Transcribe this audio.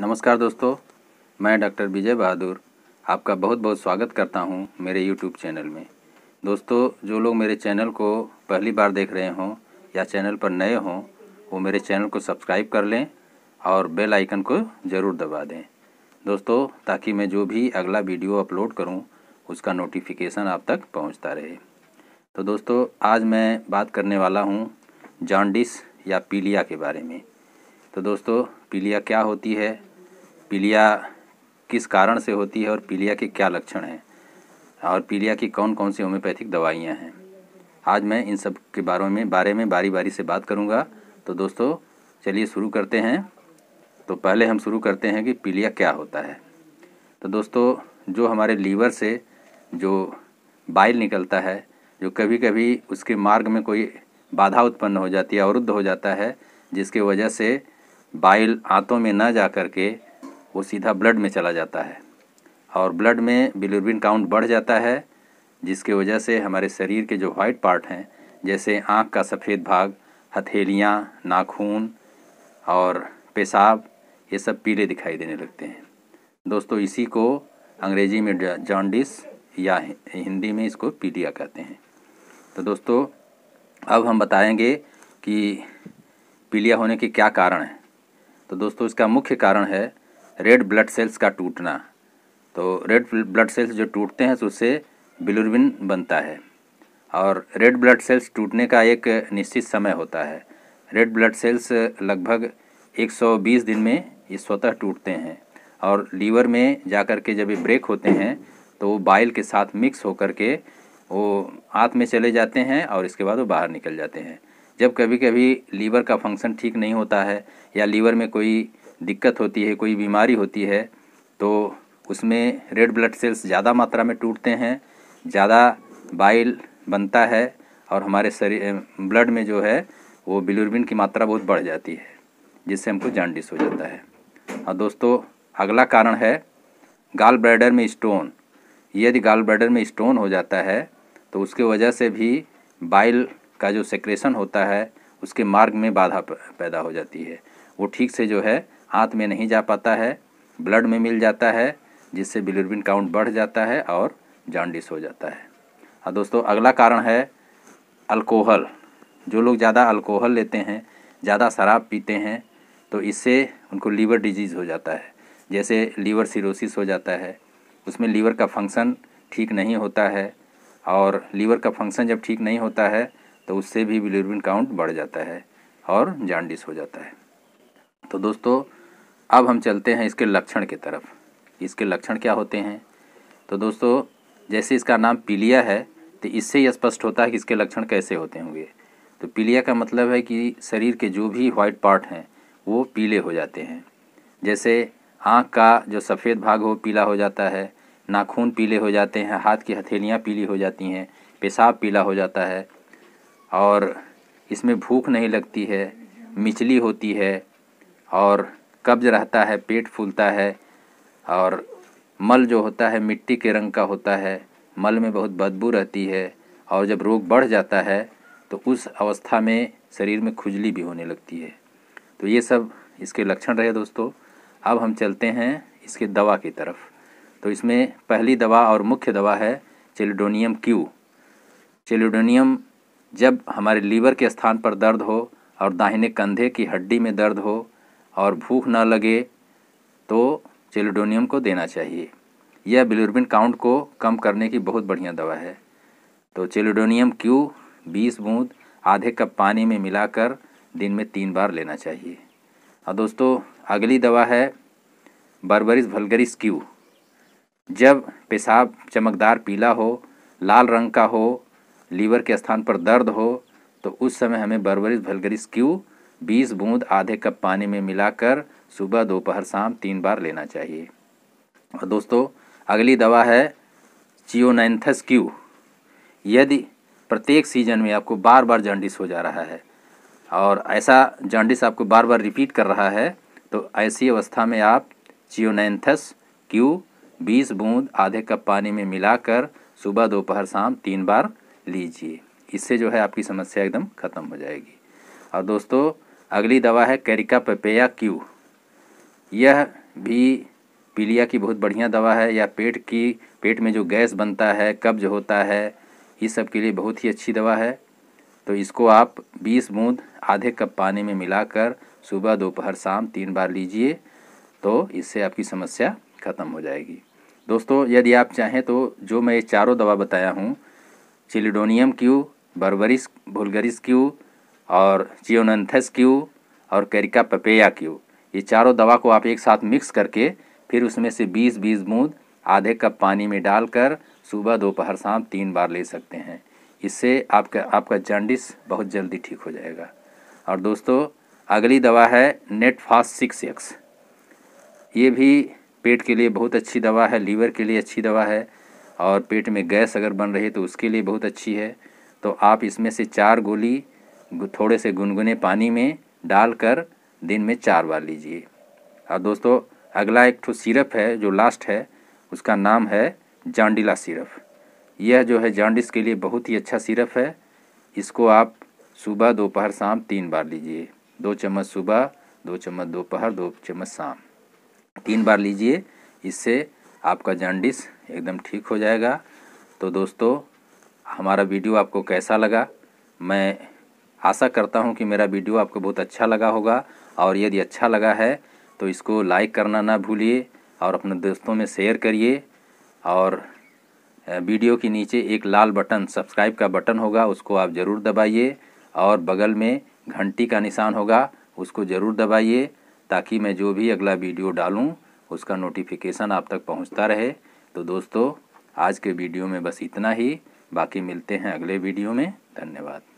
नमस्कार दोस्तों मैं डॉक्टर विजय बहादुर आपका बहुत बहुत स्वागत करता हूं मेरे यूट्यूब चैनल में दोस्तों जो लोग मेरे चैनल को पहली बार देख रहे हों या चैनल पर नए हों वो मेरे चैनल को सब्सक्राइब कर लें और बेल आइकन को ज़रूर दबा दें दोस्तों ताकि मैं जो भी अगला वीडियो अपलोड करूँ उसका नोटिफिकेशन आप तक पहुँचता रहे तो दोस्तों आज मैं बात करने वाला हूँ जॉन्डिस या पीलिया के बारे में तो दोस्तों पीलिया क्या होती है पीलिया किस कारण से होती है और पीलिया के क्या लक्षण हैं और पीलिया की कौन कौन सी होम्योपैथिक दवाइयाँ हैं आज मैं इन सब के बारे में बारे में बारी बारी से बात करूँगा तो दोस्तों चलिए शुरू करते हैं तो पहले हम शुरू करते हैं कि पीलिया क्या होता है तो दोस्तों जो हमारे लीवर से जो बाइल निकलता है जो कभी कभी उसके मार्ग में कोई बाधा उत्पन्न हो जाती है अवरुद्ध हो जाता है जिसके वजह से बाइल आंतों में न जा कर के वो सीधा ब्लड में चला जाता है और ब्लड में बिलिरुबिन काउंट बढ़ जाता है जिसके वजह से हमारे शरीर के जो वाइट पार्ट हैं जैसे आँख का सफ़ेद भाग हथेलियाँ नाखून और पेशाब ये सब पीले दिखाई देने लगते हैं दोस्तों इसी को अंग्रेज़ी में जॉन्डिस या हिंदी में इसको पीलिया कहते हैं तो दोस्तों अब हम बताएंगे कि पीलिया होने के क्या कारण हैं तो दोस्तों इसका मुख्य कारण है रेड ब्लड सेल्स का टूटना तो रेड ब्लड सेल्स जो टूटते हैं तो उससे बिलुरबिन बनता है और रेड ब्लड सेल्स टूटने का एक निश्चित समय होता है रेड ब्लड सेल्स लगभग 120 दिन में ये स्वतः टूटते हैं और लीवर में जा कर के जब ये ब्रेक होते हैं तो वो बाइल के साथ मिक्स होकर के वो आँत में चले जाते हैं और इसके बाद वो बाहर निकल जाते हैं जब कभी कभी लीवर का फंक्शन ठीक नहीं होता है या लीवर में कोई दिक्कत होती है कोई बीमारी होती है तो उसमें रेड ब्लड सेल्स ज़्यादा मात्रा में टूटते हैं ज़्यादा बाइल बनता है और हमारे शरीर ब्लड में जो है वो बिलुरबिन की मात्रा बहुत बढ़ जाती है जिससे हमको जॉन्डिस हो जाता है और हाँ, दोस्तों अगला कारण है गाल ब्लैडर में स्टोन यदि गाल ब्लैडर में स्टोन हो जाता है तो उसके वजह से भी बाइल का जो सेक्रेशन होता है उसके मार्ग में बाधा पैदा हो जाती है वो ठीक से जो है आँत में नहीं जा पाता है ब्लड में मिल जाता है जिससे बिलिरबिन काउंट बढ़ जाता है और जॉन्डिस हो जाता है और हाँ दोस्तों अगला कारण है अल्कोहल जो लोग ज़्यादा अल्कोहल लेते हैं ज़्यादा शराब पीते हैं तो इससे उनको लीवर डिजीज़ हो जाता है जैसे लीवर सिरोसिस हो जाता है उसमें लीवर का फंक्शन ठीक नहीं होता है और लीवर का फंक्शन जब ठीक नहीं होता है तो उससे भी बिलिरुबिन काउंट बढ़ जाता है और जॉन्डिस हो जाता है तो दोस्तों अब हम चलते हैं इसके लक्षण की तरफ इसके लक्षण क्या होते हैं तो दोस्तों जैसे इसका नाम पीलिया है तो इससे ही स्पष्ट होता है कि इसके लक्षण कैसे होते होंगे तो पीलिया का मतलब है कि शरीर के जो भी वाइट पार्ट हैं वो पीले हो जाते हैं जैसे आँख का जो सफ़ेद भाग हो पीला हो जाता है नाखून पीले हो जाते हैं हाथ की हथेलियाँ पीली हो जाती हैं पेशाब पीला हो जाता है और इसमें भूख नहीं लगती है मिचली होती है और कब्ज रहता है पेट फूलता है और मल जो होता है मिट्टी के रंग का होता है मल में बहुत बदबू रहती है और जब रोग बढ़ जाता है तो उस अवस्था में शरीर में खुजली भी होने लगती है तो ये सब इसके लक्षण रहे दोस्तों अब हम चलते हैं इसके दवा की तरफ तो इसमें पहली दवा और मुख्य दवा है चिलिडोनियम क्यू चेलिडोनियम जब हमारे लीवर के स्थान पर दर्द हो और दाहिने कंधे की हड्डी में दर्द हो और भूख ना लगे तो चेलिडोनियम को देना चाहिए यह बिलिरुबिन काउंट को कम करने की बहुत बढ़िया दवा है तो चेलिडोनियम क्यू बीस बूंद आधे कप पानी में मिलाकर दिन में तीन बार लेना चाहिए और दोस्तों अगली दवा है बर्बरिस भलगरिस क्यू जब पेशाब चमकदार पीला हो लाल रंग का हो लीवर के स्थान पर दर्द हो तो उस समय हमें बर्बरिस भलगरिस क्यू बीस बूंद आधे कप पानी में मिलाकर सुबह दोपहर शाम तीन बार लेना चाहिए और दोस्तों अगली दवा है चियोनाइंथस क्यू यदि प्रत्येक सीजन में आपको बार बार जंडिस हो जा रहा है और ऐसा जंडिस आपको बार बार रिपीट कर रहा है तो ऐसी अवस्था में आप चियोनाइंथस क्यू बीस बूंद आधे कप पानी में मिलाकर सुबह दोपहर शाम तीन बार लीजिए इससे जो है आपकी समस्या एकदम ख़त्म हो जाएगी और दोस्तों अगली दवा है कैरिका पपेया क्यू यह भी पीलिया की बहुत बढ़िया दवा है या पेट की पेट में जो गैस बनता है कब्ज होता है इस सब के लिए बहुत ही अच्छी दवा है तो इसको आप 20 बूंद आधे कप पानी में मिलाकर सुबह दोपहर शाम तीन बार लीजिए तो इससे आपकी समस्या ख़त्म हो जाएगी दोस्तों यदि आप चाहें तो जो मैं ये चारों दवा बताया हूँ chelidonium Q berberis vulgaris Q और चियोनथस क्यू और कैरिका पपेया क्यू ये चारों दवा को आप एक साथ मिक्स करके फिर उसमें से 20 बीस बूंद आधे कप पानी में डालकर सुबह दोपहर शाम तीन बार ले सकते हैं इससे आपका आपका जंडिस बहुत जल्दी ठीक हो जाएगा और दोस्तों अगली दवा है नेट फास्ट सिक्स एक्स ये भी पेट के लिए बहुत अच्छी दवा है लीवर के लिए अच्छी दवा है और पेट में गैस अगर बन रही है तो उसके लिए बहुत अच्छी है तो आप इसमें से चार गोली थोड़े से गुनगुने पानी में डालकर दिन में चार बार लीजिए और हाँ दोस्तों अगला एक ठो सिरप है जो लास्ट है उसका नाम है जांडिला सिरप यह जो है जांडिस के लिए बहुत ही अच्छा सिरप है इसको आप सुबह दोपहर शाम तीन बार लीजिए दो चम्मच सुबह दो चम्मच दोपहर दो चम्मच शाम तीन बार लीजिए इससे आपका जॉन्डिस एकदम ठीक हो जाएगा तो दोस्तों हमारा वीडियो आपको कैसा लगा मैं आशा करता हूं कि मेरा वीडियो आपको बहुत अच्छा लगा होगा और यदि अच्छा लगा है तो इसको लाइक करना ना भूलिए और अपने दोस्तों में शेयर करिए और वीडियो के नीचे एक लाल बटन सब्सक्राइब का बटन होगा उसको आप ज़रूर दबाइए और बगल में घंटी का निशान होगा उसको ज़रूर दबाइए ताकि मैं जो भी अगला वीडियो डालूँ उसका नोटिफिकेशन आप तक पहुंचता रहे तो दोस्तों आज के वीडियो में बस इतना ही बाकी मिलते हैं अगले वीडियो में धन्यवाद